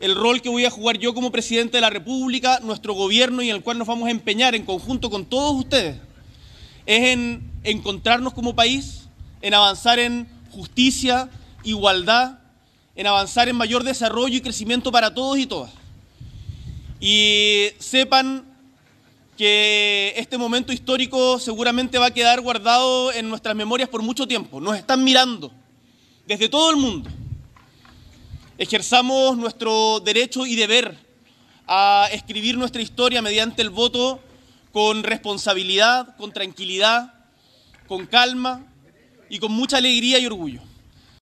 el rol que voy a jugar yo como presidente de la República, nuestro gobierno y en el cual nos vamos a empeñar en conjunto con todos ustedes, es en encontrarnos como país, en avanzar en justicia, igualdad, en avanzar en mayor desarrollo y crecimiento para todos y todas. Y sepan que este momento histórico seguramente va a quedar guardado en nuestras memorias por mucho tiempo. Nos están mirando desde todo el mundo ejerzamos nuestro derecho y deber a escribir nuestra historia mediante el voto con responsabilidad, con tranquilidad, con calma y con mucha alegría y orgullo.